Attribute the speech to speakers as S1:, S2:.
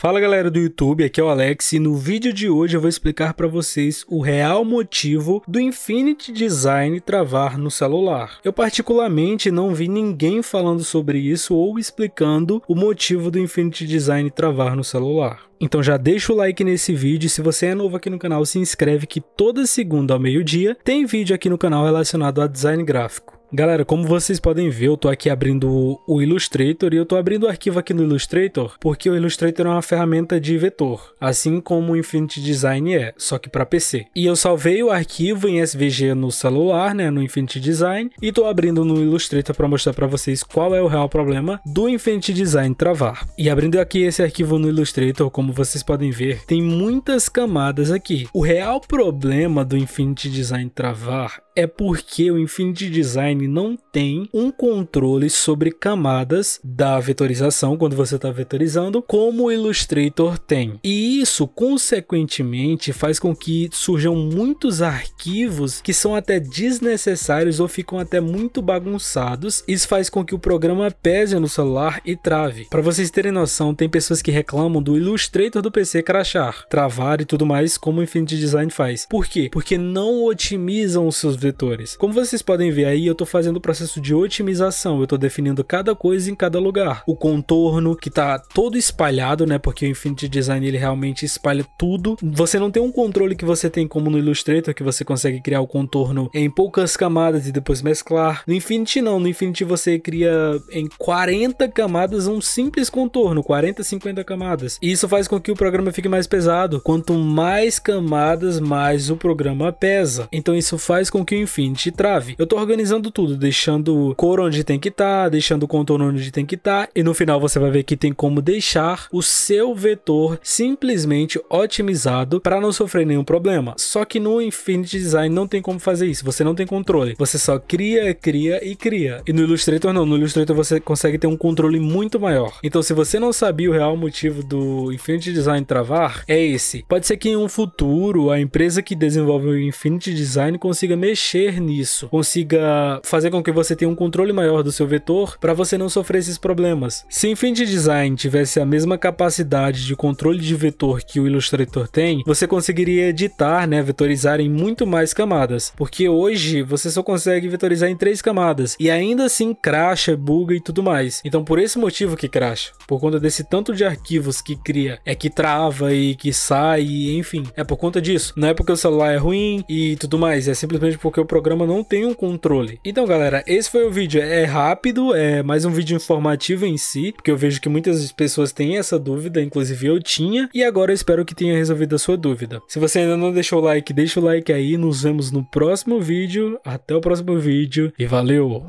S1: Fala galera do YouTube, aqui é o Alex e no vídeo de hoje eu vou explicar para vocês o real motivo do Infinity Design travar no celular. Eu particularmente não vi ninguém falando sobre isso ou explicando o motivo do Infinity Design travar no celular. Então já deixa o like nesse vídeo e se você é novo aqui no canal, se inscreve que toda segunda ao meio-dia tem vídeo aqui no canal relacionado a design gráfico. Galera, como vocês podem ver, eu tô aqui abrindo o Illustrator e eu tô abrindo o arquivo aqui no Illustrator porque o Illustrator é uma ferramenta de vetor, assim como o Infinity Design é, só que para PC. E eu salvei o arquivo em SVG no celular, né, no Infinity Design, e tô abrindo no Illustrator para mostrar para vocês qual é o real problema do Infinity Design travar. E abrindo aqui esse arquivo no Illustrator, como vocês podem ver, tem muitas camadas aqui. O real problema do Infinity Design travar é porque o Infinity Design não tem um controle sobre camadas da vetorização quando você está vetorizando, como o Illustrator tem. E isso, consequentemente, faz com que surjam muitos arquivos que são até desnecessários ou ficam até muito bagunçados. Isso faz com que o programa pese no celular e trave. Para vocês terem noção, tem pessoas que reclamam do Illustrator do PC crachar, travar e tudo mais, como o Infinity Design faz. Por quê? Porque não otimizam os seus vetores. Como vocês podem ver aí, eu estou fazendo o processo de otimização, eu estou definindo cada coisa em cada lugar. O contorno, que está todo espalhado, né, porque o Infinity Design ele realmente espalha tudo. Você não tem um controle que você tem como no Illustrator, que você consegue criar o contorno em poucas camadas e depois mesclar. No Infinity não, no Infinity você cria em 40 camadas um simples contorno, 40, 50 camadas. E isso faz com que o programa fique mais pesado. Quanto mais camadas, mais o programa pesa. Então isso faz com que o o Infinity trave. Eu tô organizando tudo, deixando cor onde tem que estar, tá, deixando o contorno onde tem que estar, tá, e no final você vai ver que tem como deixar o seu vetor simplesmente otimizado para não sofrer nenhum problema. Só que no Infinity Design não tem como fazer isso, você não tem controle. Você só cria, cria e cria. E no Illustrator não, no Illustrator você consegue ter um controle muito maior. Então se você não sabia o real motivo do Infinity Design travar, é esse. Pode ser que em um futuro a empresa que desenvolve o Infinity Design consiga mexer mexer nisso, consiga fazer com que você tenha um controle maior do seu vetor para você não sofrer esses problemas. Se Infinity Design tivesse a mesma capacidade de controle de vetor que o Illustrator tem, você conseguiria editar, né, vetorizar em muito mais camadas, porque hoje você só consegue vetorizar em três camadas e ainda assim cracha, buga e tudo mais. Então por esse motivo que cracha, por conta desse tanto de arquivos que cria, é que trava e que sai, enfim, é por conta disso. Não é porque o celular é ruim e tudo mais, é simplesmente por porque o programa não tem um controle. Então, galera, esse foi o vídeo. É rápido, é mais um vídeo informativo em si, porque eu vejo que muitas pessoas têm essa dúvida, inclusive eu tinha, e agora eu espero que tenha resolvido a sua dúvida. Se você ainda não deixou o like, deixa o like aí, nos vemos no próximo vídeo, até o próximo vídeo e valeu!